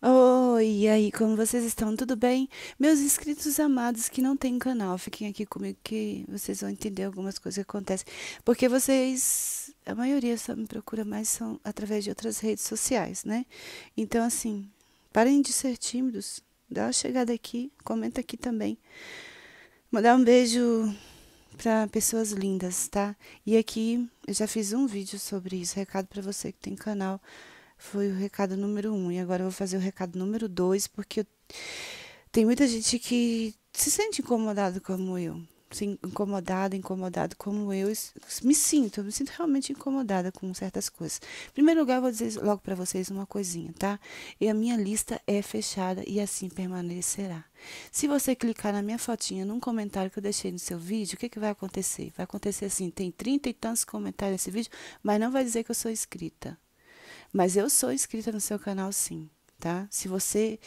Oi, e aí, como vocês estão? Tudo bem? Meus inscritos amados que não têm canal, fiquem aqui comigo que vocês vão entender algumas coisas que acontecem. Porque vocês, a maioria só me procura mais são através de outras redes sociais, né? Então, assim, parem de ser tímidos, dá uma chegada aqui, comenta aqui também. Mandar um beijo para pessoas lindas, tá? E aqui eu já fiz um vídeo sobre isso, recado para você que tem canal foi o recado número um. E agora eu vou fazer o recado número dois, porque tem muita gente que se sente incomodado como eu. Se incomodada, incomodado como eu me sinto, eu me sinto realmente incomodada com certas coisas. Em primeiro lugar, eu vou dizer logo para vocês uma coisinha, tá? E a minha lista é fechada e assim permanecerá. Se você clicar na minha fotinha, num comentário que eu deixei no seu vídeo, o que, que vai acontecer? Vai acontecer assim, tem 30 e tantos comentários nesse vídeo, mas não vai dizer que eu sou inscrita. Mas eu sou inscrita no seu canal, sim, tá? Se você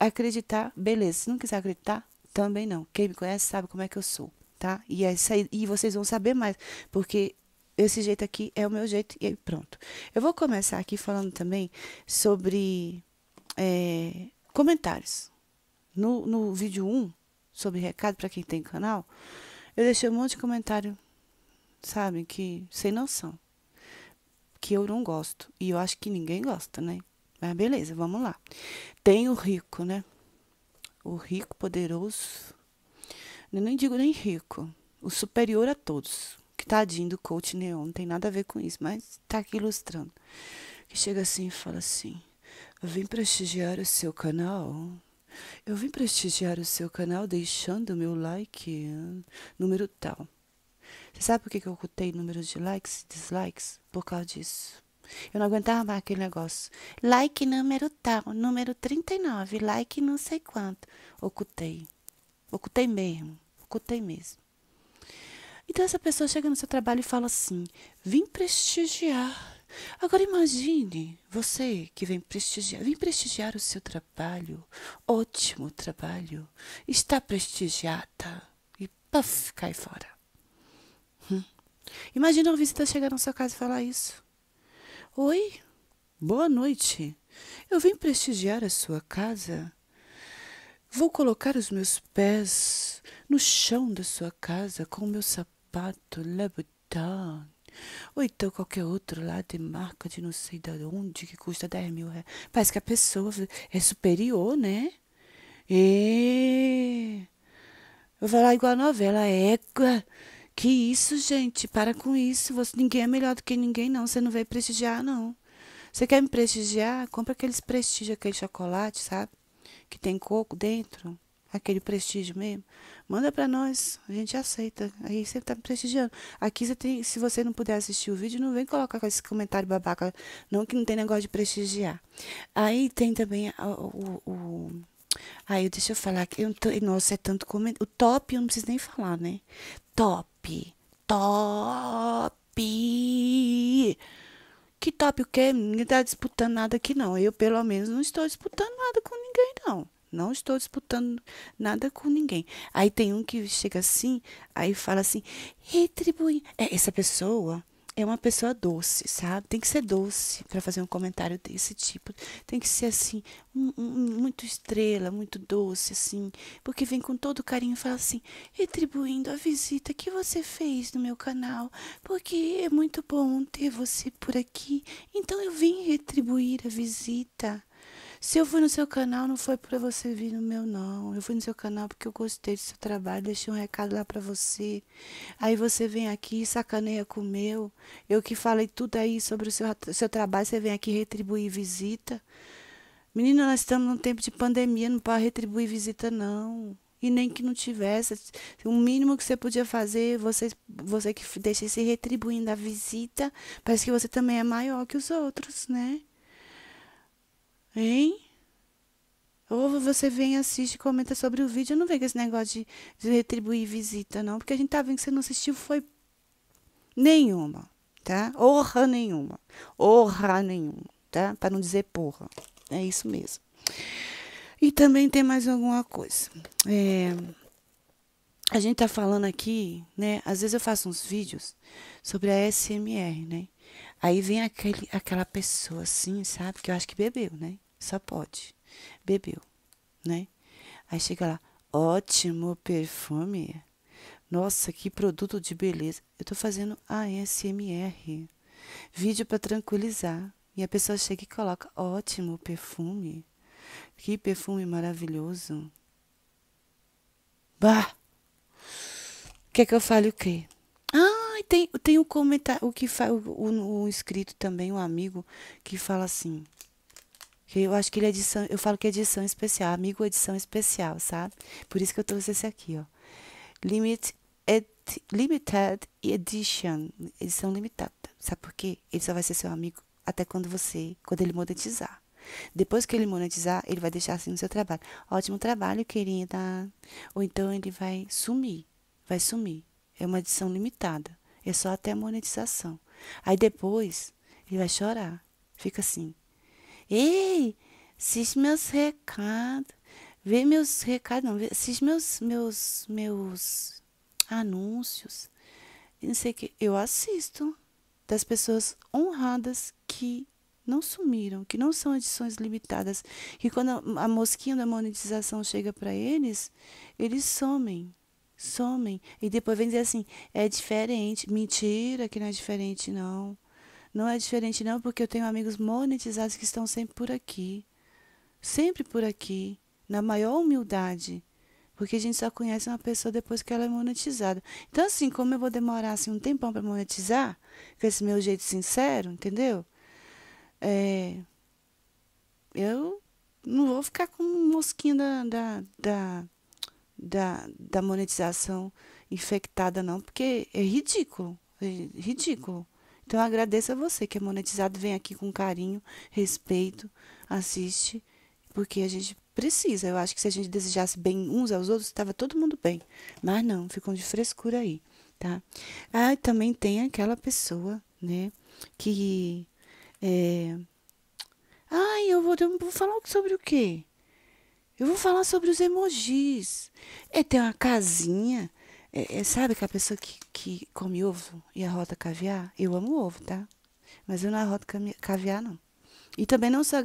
acreditar, beleza. Se não quiser acreditar, também não. Quem me conhece sabe como é que eu sou, tá? E, essa, é e vocês vão saber mais, porque esse jeito aqui é o meu jeito e pronto. Eu vou começar aqui falando também sobre é, comentários. No, no vídeo 1, sobre recado para quem tem canal, eu deixei um monte de comentário, sabe, que sem noção que eu não gosto. E eu acho que ninguém gosta, né? Mas beleza, vamos lá. Tem o rico, né? O rico, poderoso. Eu nem digo nem rico. O superior a todos. Que tadinho do coach neon. Não tem nada a ver com isso, mas tá aqui ilustrando. Que chega assim e fala assim: Eu vim prestigiar o seu canal. Eu vim prestigiar o seu canal deixando o meu like hum, número tal. Você sabe por que eu ocultei números de likes e dislikes? Por causa disso. Eu não aguentava mais aquele negócio. Like número tal, número 39, like não sei quanto. Ocultei. Ocultei mesmo. Ocultei mesmo. Então essa pessoa chega no seu trabalho e fala assim: vim prestigiar. Agora imagine você que vem prestigiar, vem prestigiar o seu trabalho, ótimo trabalho, está prestigiada e puff, cai fora. Hum. Imagina uma visita chegar na sua casa e falar isso. Oi, boa noite. Eu vim prestigiar a sua casa. Vou colocar os meus pés no chão da sua casa com o meu sapato Louboutin. Ou então qualquer outro lá de marca de não sei de onde que custa 10 mil reais. Parece que a pessoa é superior, né? E... É. Eu vou falar igual a novela, égua. Que isso, gente? Para com isso. Você, ninguém é melhor do que ninguém, não. Você não veio prestigiar, não. Você quer me prestigiar? Compra aqueles prestígio, aquele chocolate, sabe? Que tem coco dentro. Aquele prestígio mesmo. Manda para nós. A gente aceita. Aí você tá me prestigiando. Aqui você tem. Se você não puder assistir o vídeo, não vem colocar com esse comentário babaca. Não, que não tem negócio de prestigiar. Aí tem também o, o, o Aí deixa eu falar que eu tô, nossa, é tanto comentário. O top eu não preciso nem falar, né? Top. Top. Que top o quê? Ninguém tá disputando nada aqui não. Eu pelo menos não estou disputando nada com ninguém não. Não estou disputando nada com ninguém. Aí tem um que chega assim, aí fala assim, retribui. É, essa pessoa é uma pessoa doce, sabe? Tem que ser doce para fazer um comentário desse tipo. Tem que ser assim, um, um, muito estrela, muito doce, assim, porque vem com todo carinho e fala assim, retribuindo a visita que você fez no meu canal, porque é muito bom ter você por aqui. Então eu vim retribuir a visita. Se eu fui no seu canal, não foi para você vir no meu, não. Eu fui no seu canal porque eu gostei do seu trabalho, deixei um recado lá para você. Aí você vem aqui sacaneia com o meu. Eu que falei tudo aí sobre o seu, seu trabalho, você vem aqui retribuir visita. Menina, nós estamos num tempo de pandemia, não pode retribuir visita, não. E nem que não tivesse. O mínimo que você podia fazer, você, você que deixasse se retribuindo a visita, parece que você também é maior que os outros, né? Hein? Ou você vem, assiste, comenta sobre o vídeo. Eu não vejo esse negócio de, de retribuir visita, não. Porque a gente tá vendo que você não assistiu, foi nenhuma, tá? Honra nenhuma. Honra nenhuma, tá? Para não dizer porra. É isso mesmo. E também tem mais alguma coisa. É, a gente tá falando aqui, né? Às vezes eu faço uns vídeos sobre a SMR, né? Aí vem aquele, aquela pessoa assim, sabe? Que eu acho que bebeu, né? Só pode. Bebeu, né? Aí chega lá, ótimo perfume. Nossa, que produto de beleza. Eu tô fazendo ASMR. Vídeo para tranquilizar. E a pessoa chega e coloca, ótimo perfume. Que perfume maravilhoso. Bah! Quer que eu fale o quê? Ah, tem, tem um comentário, o que fa, o, o, o inscrito também, um amigo, que fala assim. Eu acho que ele é edição, eu falo que é edição especial, amigo é edição especial, sabe? Por isso que eu trouxe esse aqui, ó. Limit ed, limited edition, edição limitada. Sabe por quê? Ele só vai ser seu amigo até quando você, quando ele monetizar. Depois que ele monetizar, ele vai deixar assim no seu trabalho. Ótimo trabalho, querida. Ou então ele vai sumir. Vai sumir. É uma edição limitada. É só até a monetização. Aí depois ele vai chorar. Fica assim. Ei, assiste meus recados. Vê meus recados, não, assiste meus, meus, meus anúncios. Não sei o que. Eu assisto das pessoas honradas que não sumiram, que não são edições limitadas. E quando a mosquinha da monetização chega para eles, eles somem. Somem. E depois vem dizer assim: é diferente. Mentira que não é diferente, não. Não é diferente, não, porque eu tenho amigos monetizados que estão sempre por aqui. Sempre por aqui. Na maior humildade. Porque a gente só conhece uma pessoa depois que ela é monetizada. Então, assim, como eu vou demorar assim, um tempão para monetizar, com esse meu jeito sincero, entendeu? É, eu não vou ficar com mosquinha da, da, da, da, da monetização infectada, não, porque é ridículo. É ridículo. Então eu agradeço a você que é monetizado, vem aqui com carinho, respeito, assiste, porque a gente precisa. Eu acho que se a gente desejasse bem uns aos outros, estava todo mundo bem. Mas não, ficam de frescura aí, tá? Ah, também tem aquela pessoa, né, que é Ai, eu vou, eu vou falar sobre o quê? Eu vou falar sobre os emojis. É, tem uma casinha é, é, sabe que a pessoa que, que come ovo e arrota caviar, eu amo ovo, tá? Mas eu não arroto caviar, não. E também não sou a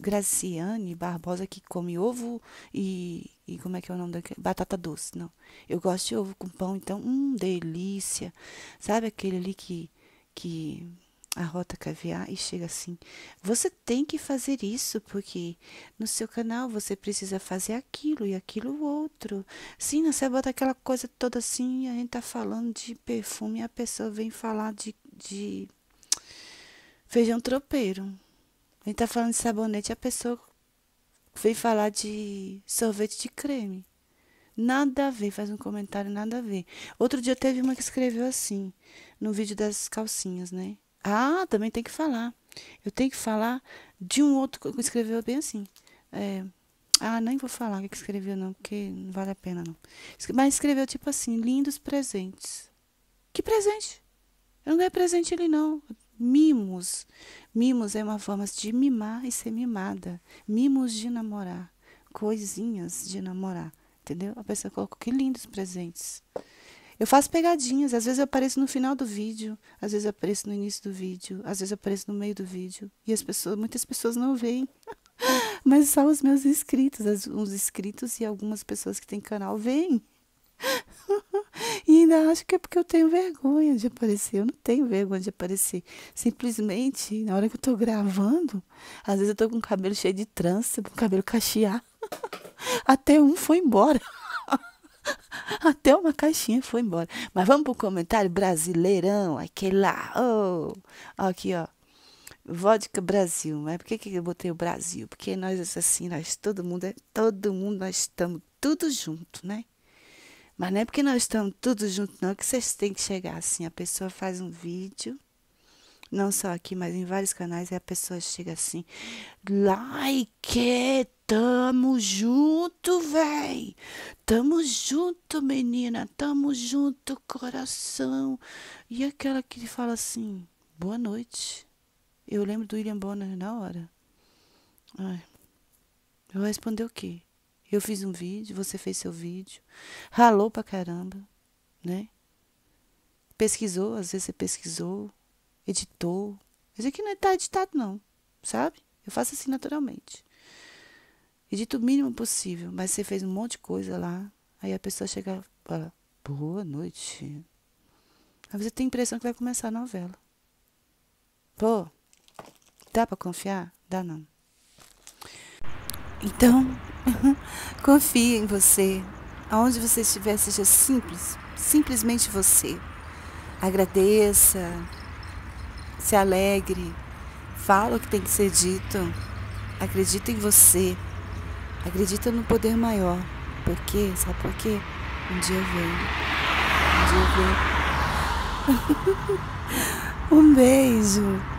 Graciane, Barbosa que come ovo e, e como é que é o nome daquele? Batata doce, não. Eu gosto de ovo com pão, então, hum, delícia. Sabe aquele ali que, que a Rota Caviar e chega assim: Você tem que fazer isso, porque no seu canal você precisa fazer aquilo e aquilo outro. Sim, você bota aquela coisa toda assim, a gente tá falando de perfume, a pessoa vem falar de, de feijão tropeiro. A gente tá falando de sabonete, a pessoa vem falar de sorvete de creme. Nada a ver, faz um comentário, nada a ver. Outro dia teve uma que escreveu assim, no vídeo das calcinhas, né? Ah, também tem que falar. Eu tenho que falar de um outro que escreveu bem assim. É, ah, nem vou falar o que escreveu, não, porque não vale a pena, não. Mas escreveu tipo assim: lindos presentes. Que presente? Eu não ganhei presente ele, não. Mimos. Mimos é uma forma de mimar e ser mimada. Mimos de namorar. Coisinhas de namorar. Entendeu? A pessoa colocou: que lindos presentes. Eu faço pegadinhas, às vezes eu apareço no final do vídeo, às vezes eu apareço no início do vídeo, às vezes eu apareço no meio do vídeo. E as pessoas, muitas pessoas não veem. Mas só os meus inscritos, os uns inscritos e algumas pessoas que têm canal veem. e ainda acho que é porque eu tenho vergonha de aparecer. Eu não tenho vergonha de aparecer. Simplesmente, na hora que eu tô gravando, às vezes eu tô com o cabelo cheio de trança, com o cabelo cacheado. Até um foi embora. Até uma caixinha foi embora. Mas vamos para o comentário brasileirão, aquele lá. Oh. Aqui, ó. Vodka Brasil, mas por que, que eu botei o Brasil? Porque nós, assim, nós, todo mundo, é, todo mundo, nós estamos tudo junto, né? Mas não é porque nós estamos tudo junto, não, que vocês têm que chegar assim. A pessoa faz um vídeo não só aqui, mas em vários canais, a pessoa chega assim, like, tamo junto, véi, tamo junto, menina, tamo junto, coração. E aquela que fala assim, boa noite. Eu lembro do William Bonner na hora. Ai, eu respondi o quê? Eu fiz um vídeo, você fez seu vídeo, ralou pra caramba, né? Pesquisou, às vezes você pesquisou, editou. Isso aqui não está é editado, não, sabe? Eu faço assim naturalmente. Edito o mínimo possível, mas você fez um monte de coisa lá. Aí a pessoa chega e fala, boa noite. Aí você tem a impressão que vai começar a novela. Pô, dá para confiar? Dá não. Então, confie em você. Aonde você estiver, seja simples, simplesmente você. Agradeça, se alegre, fala o que tem que ser dito, acredita em você, acredita no poder maior. Por quê? Sabe por quê? Um dia vem. Um dia vem. um beijo.